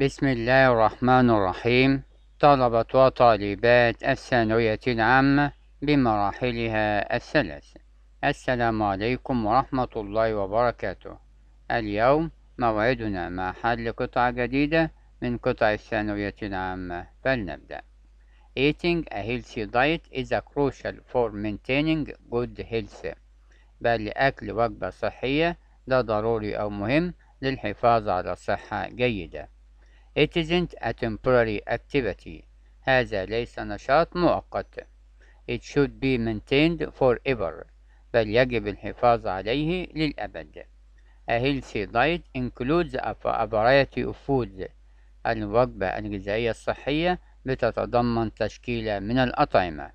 بسم الله الرحمن الرحيم طلبة وطالبات الثانوية العامة بمراحلها الثلاث السلام عليكم ورحمة الله وبركاته اليوم موعدنا مع حل قطعة جديدة من قطع الثانوية العامة فلنبدأ Eating a healthy diet is a crucial for maintaining good health بل أكل وجبة صحية ده ضروري أو مهم للحفاظ على صحة جيدة It isn't a temporary activity. هذا ليس نشاط مؤقت. It should be maintained forever. بل يجب الحفاظ عليه للأبد. A healthy diet includes a variety of foods. الوجبة الغذائية الصحية بتتضمن تشكيلة من الأطعمة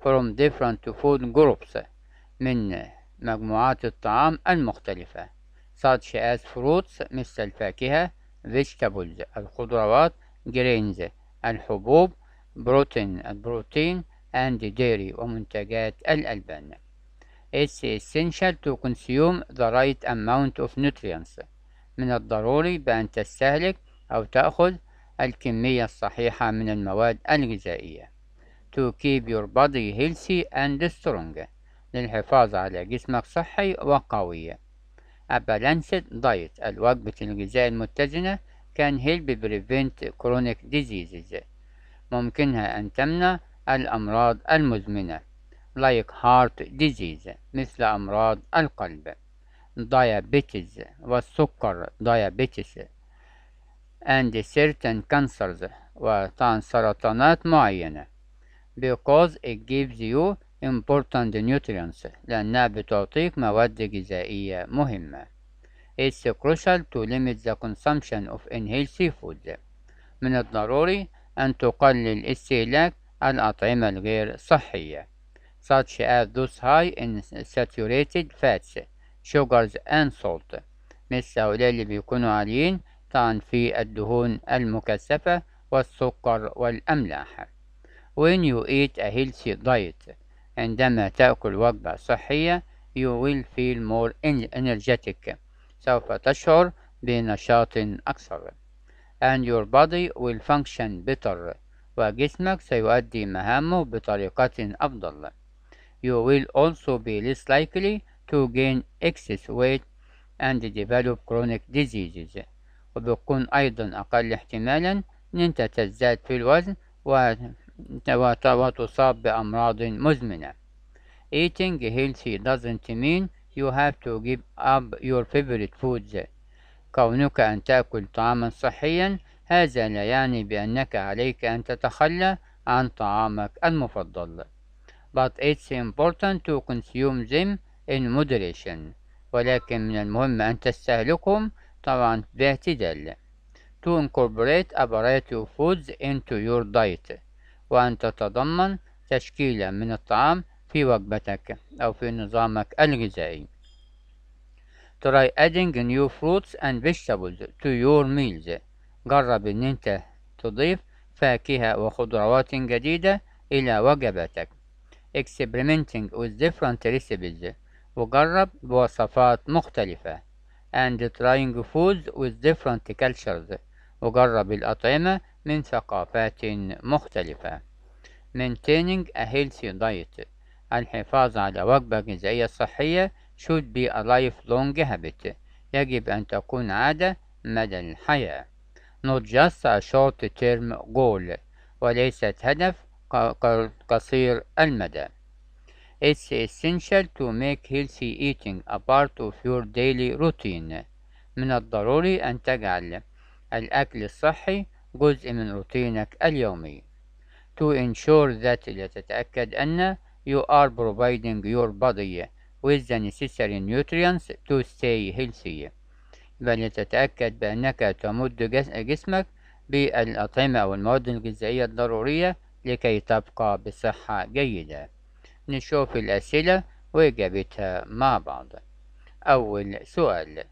from different food groups من مجموعات الطعام المختلفة such as fruits مثل الفاكهة vegetables الخضروات grains الحبوب protein البروتين and dairy ومنتجات الألبان It's essential to consume the right amount of nutrients من الضروري بأن تستهلك أو تأخذ الكمية الصحيحة من المواد الغذائية to keep your body healthy and strong للحفاظ على جسمك صحي وقوي A Balanced Diet الوجبة الغذائية المتزنة can help prevent chronic diseases ممكنها أن تمنع الأمراض المزمنة like heart disease مثل أمراض القلب diabetes والسكر diabetes and certain cancers وسرطانات معينة because it gives you important nutrients لأنها بتعطيك مواد غذائية مهمة. It's crucial to limit the consumption of unhealthy food. من الضروري أن تقلل استهلاك الأطعمة الغير صحية such as those high in saturated fats, sugars and salt مثل هؤلاء اللي بيكونوا عاليين طبعا في الدهون المكثفة والسكر والأملاح. When you eat a healthy diet عندما تأكل وجبة صحية you will feel more energetic سوف تشعر بنشاط أكثر and your body will function better وجسمك سيؤدي مهامه بطريقة أفضل you will also be less likely to gain excess weight and develop chronic diseases وبتكون أيضا أقل احتمالا إن أنت تزداد في الوزن وتصاب بأمراض مزمنة. Eating healthy doesn't mean you have to give up your favorite foods. كونك أن تأكل طعاما صحيا هذا لا يعني بأنك عليك أن تتخلى عن طعامك المفضل. But it's important to consume them in moderation. ولكن من المهم أن تستهلكهم طبعا باعتدال. To incorporate a variety of foods into your diet. وأن تتضمن تشكيلة من الطعام في وجبتك أو في نظامك الغذائي. Try adding new fruits and vegetables to your meals. جرب إن أنت تضيف فاكهة وخضروات جديدة إلى وجباتك. Experimenting with different recipes. وجرب بوصفات مختلفة. And trying foods with different cultures. وجرب الأطعمة من ثقافات مختلفة Maintaining a healthy diet الحفاظ على وجبة غذائية صحية should be a lifelong habit يجب أن تكون عادة مدى الحياة not just a short term goal وليست هدف قصير المدى It's essential to make healthy eating a part of your daily routine من الضروري أن تجعل الأكل الصحي جزء من روتينك اليومي to ensure that لتتأكد أن you are providing your body with the necessary nutrients to stay healthy بل لتتأكد بأنك تمد جسمك بالأطعمة والمواد الغذائية الضرورية لكي تبقى بصحة جيدة نشوف الأسئلة وإجابتها مع بعض أول سؤال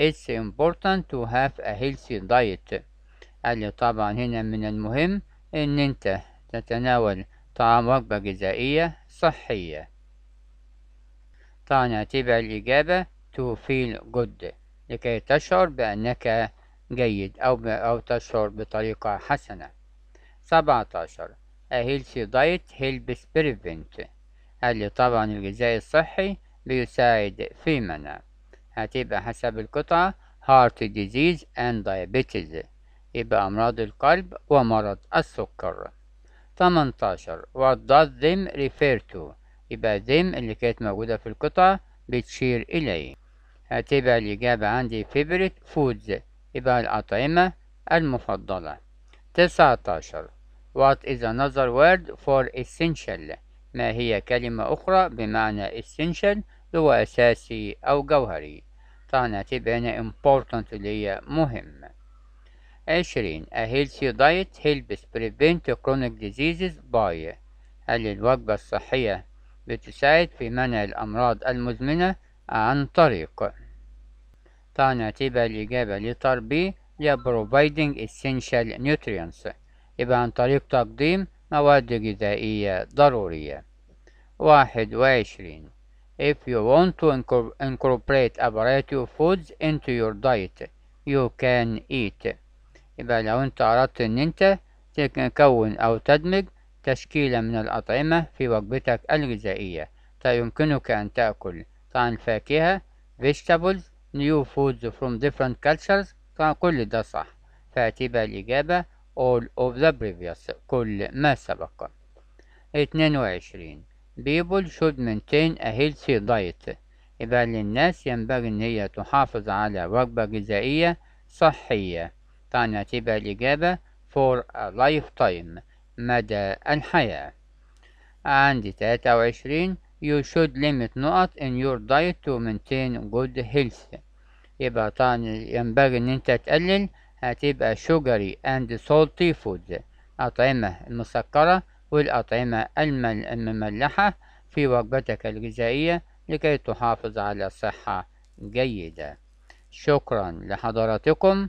It's important to have a healthy diet قال لي طبعا هنا من المهم ان انت تتناول طعام وجبة غذائية صحية طبعا هتبقى الإجابة to feel good لكي تشعر بأنك جيد أو, ب... أو تشعر بطريقة حسنة سبعة عشر A healthy diet helps prevent قال لي طبعا الغذاء الصحي بيساعد في منع هتبقى حسب القطعة heart disease and diabetes يبقى أمراض القلب ومرض السكر 18 what does them refer to يبقى them اللي كانت موجودة في القطعة بتشير إليه هتبقى الإجابة عندي favorite foods يبقى الأطعمة المفضلة 19 What is another word for essential ما هي كلمة أخرى بمعنى essential هو أساسي أو جوهري طبعا هتبقى هنا important اللي هي مهم عشرين A healthy diet helps prevent chronic diseases by هل الوجبة الصحية بتساعد في منع الأمراض المزمنة عن طريق طبعا هتبقى الإجابة لتر بي providing essential nutrients يبقى عن طريق تقديم مواد غذائية ضرورية واحد وعشرين If you want to incorporate a variety of foods into your diet you can eat يبقى لو انت أردت إن أنت تكون أو تدمج تشكيلة من الأطعمة في وجبتك الغذائية فيمكنك أن تأكل طعم فاكهة vegetables new foods from different cultures فكل ده صح فتبقى الإجابة all of the previous كل ما سبق 22 people should maintain a healthy diet يبقى للناس ينبغي إن هي تحافظ على وجبة غذائية صحية ثانية تبقى الإجابة for a lifetime مدى الحياة عندي 23 you should limit نقط in your diet to maintain good health يبقى طبعا ينبغي إن أنت تقلل هتبقى sugary and salty food أطعمة المسكرة والأطعمة المملحة في وجبتك الغذائية لكي تحافظ على صحة جيدة شكرا لحضراتكم